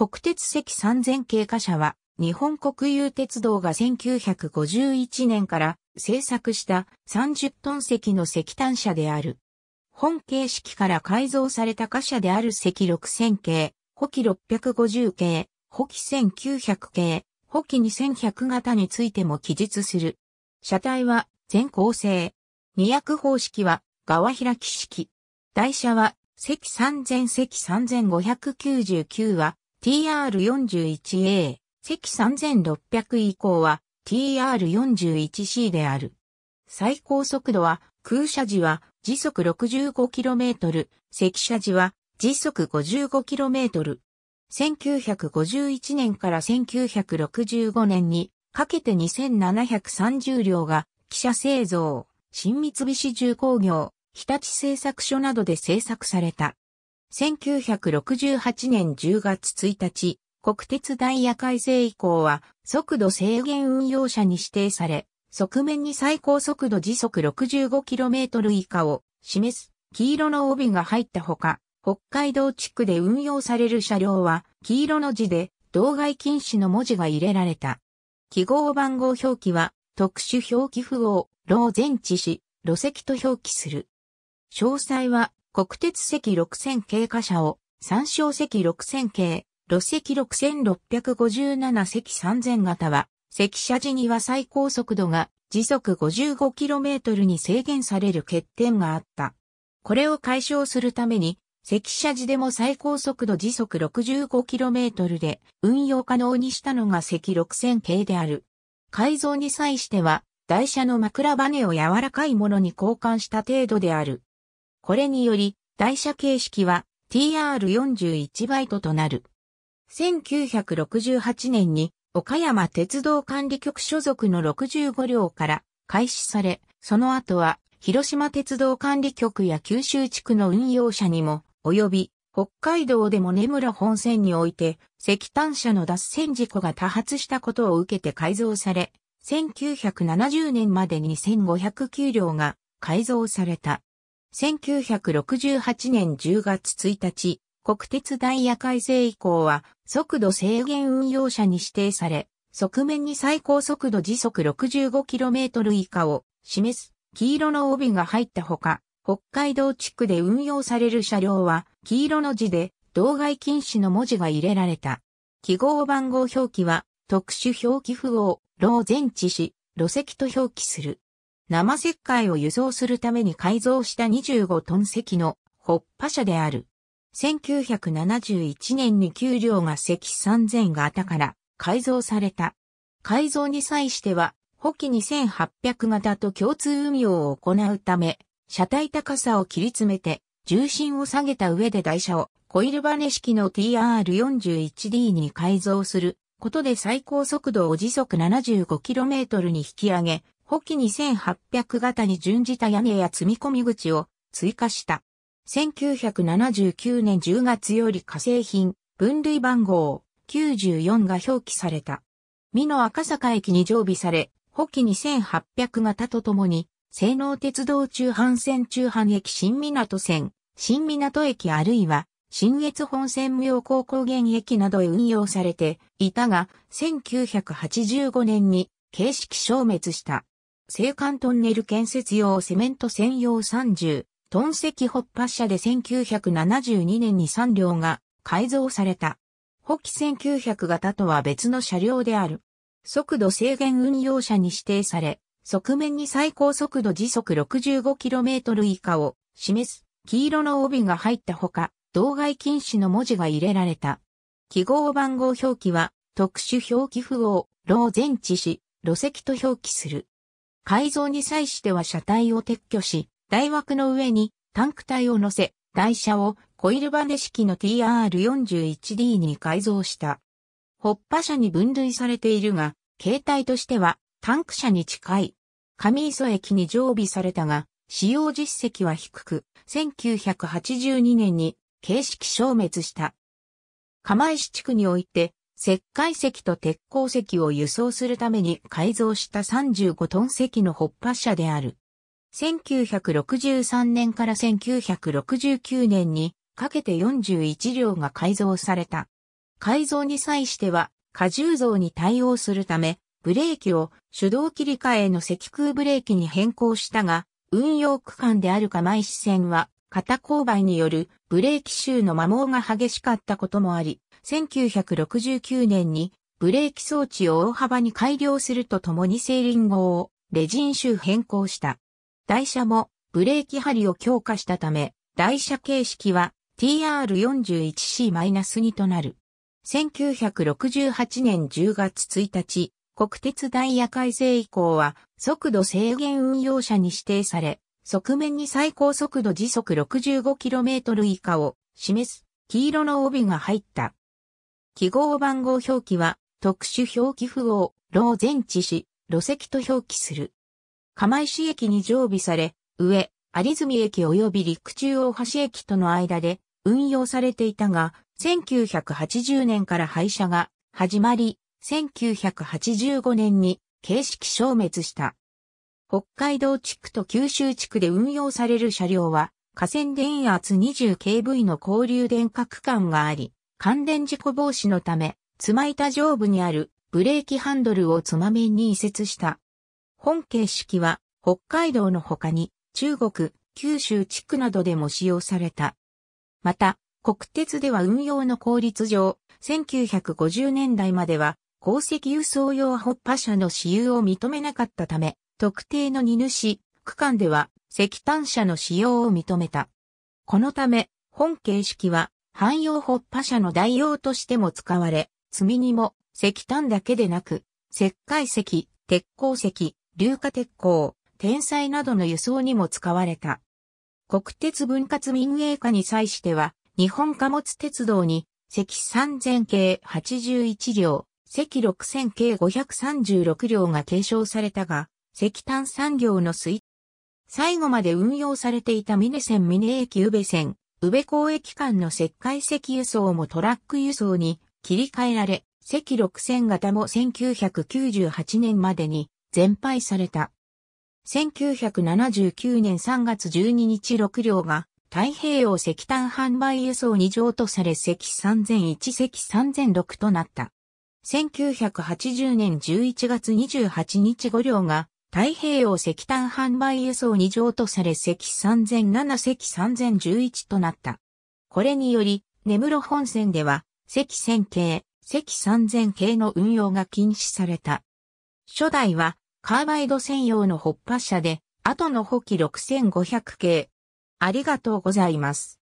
国鉄赤3000系貨車は、日本国有鉄道が1951年から製作した30トン石の石炭車である。本形式から改造された貨車である石6000系、補機650系、補機1900系、補機2100型についても記述する。車体は全構成。二役方式は側開き式。台車は石3000赤3599は TR41A、積3600以降は TR41C である。最高速度は空車時は時速 65km、積車時は時速 55km。1951年から1965年にかけて2730両が汽車製造、新三菱重工業、日立製作所などで製作された。1968年10月1日、国鉄ダイヤ改正以降は速度制限運用車に指定され、側面に最高速度時速 65km 以下を示す黄色の帯が入ったほか、北海道地区で運用される車両は黄色の字で道外禁止の文字が入れられた。記号番号表記は特殊表記符号、ロー前置し、路石と表記する。詳細は国鉄席6000系貨車を、参照席6000系、路席6657席3000型は、赤車時には最高速度が時速 55km に制限される欠点があった。これを解消するために、関車時でも最高速度時速 65km で運用可能にしたのが赤6000系である。改造に際しては、台車の枕バネを柔らかいものに交換した程度である。これにより、台車形式は TR41 バイトとなる。1968年に岡山鉄道管理局所属の65両から開始され、その後は広島鉄道管理局や九州地区の運用者にも及び、北海道でも根室本線において石炭車の脱線事故が多発したことを受けて改造され、1970年までに1509両が改造された。1968年10月1日、国鉄ダイヤ改正以降は速度制限運用車に指定され、側面に最高速度時速 65km 以下を示す黄色の帯が入ったほか、北海道地区で運用される車両は黄色の字で道外禁止の文字が入れられた。記号番号表記は特殊表記符号、ロー前置し、路石と表記する。生石灰を輸送するために改造した25トン石の北波車である。1971年に給料が石3000型から改造された。改造に際しては、補機2800型と共通運用を行うため、車体高さを切り詰めて、重心を下げた上で台車をコイルバネ式の TR41D に改造することで最高速度を時速 75km に引き上げ、補機2800型に準じた屋根や積み込み口を追加した。1979年10月より化成品、分類番号94が表記された。美濃赤坂駅に常備され、補機2800型とともに、西能鉄道中半線中半駅新港線、新港駅あるいは、新越本線妙高高原駅などへ運用されていたが、1985年に形式消滅した。青函トンネル建設用セメント専用30、トン石発発車で1972年に3両が改造された。補機1900型とは別の車両である。速度制限運用車に指定され、側面に最高速度時速 65km 以下を示す黄色の帯が入ったほか、動外禁止の文字が入れられた。記号番号表記は特殊表記符号、ロー前置し、路石と表記する。改造に際しては車体を撤去し、台枠の上にタンク体を乗せ、台車をコイルバネ式の TR41D に改造した。ホッ車に分類されているが、形態としてはタンク車に近い。上磯駅に常備されたが、使用実績は低く、1982年に形式消滅した。釜石地区において石灰石と鉄鉱石を輸送するために改造した35トン石の発破車である。1963年から1969年にかけて41両が改造された。改造に際しては荷重増に対応するため、ブレーキを手動切り替えの石空ブレーキに変更したが、運用区間である釜石線は、型勾配によるブレーキ臭の摩耗が激しかったこともあり、1969年にブレーキ装置を大幅に改良するとともにセーリン号をレジン州変更した。台車もブレーキ針を強化したため、台車形式は TR41C-2 となる。1968年10月1日、国鉄ダイヤ改正以降は速度制限運用車に指定され、側面に最高速度時速 65km 以下を示す黄色の帯が入った。記号番号表記は特殊表記符号、ローゼンチ市、路席と表記する。釜石駅に常備され、上、有住駅及び陸中大橋駅との間で運用されていたが、1980年から廃車が始まり、1985年に形式消滅した。北海道地区と九州地区で運用される車両は、河川電圧20 kV の交流電化区間があり、関連事故防止のため、つま板上部にあるブレーキハンドルをつまみに移設した。本形式は北海道の他に中国、九州地区などでも使用された。また、国鉄では運用の効率上、1950年代までは鉱石輸送用ホッパ車の使用を認めなかったため、特定の荷主、区間では石炭車の使用を認めた。このため、本形式は汎用発破車の代用としても使われ、積み荷も石炭だけでなく、石灰石、鉄鉱石、硫化鉄鋼、天才などの輸送にも使われた。国鉄分割民営化に際しては、日本貨物鉄道に、石3000系81両、石6000系536両が継承されたが、石炭産業の衰退。最後まで運用されていたミネ線ミネ駅宇部線、宇部港駅間の石灰石輸送もトラック輸送に切り替えられ、石6000型も1998年までに全廃された。1979年3月12日6両が太平洋石炭販売輸送に譲渡され石3001石3006となった。1980年11月28日5両が太平洋石炭販売輸送に譲渡され石3007石3011となった。これにより、根室本線では、石1000系、石3000系の運用が禁止された。初代は、カーバイド専用の発発車で、後の補機6500系。ありがとうございます。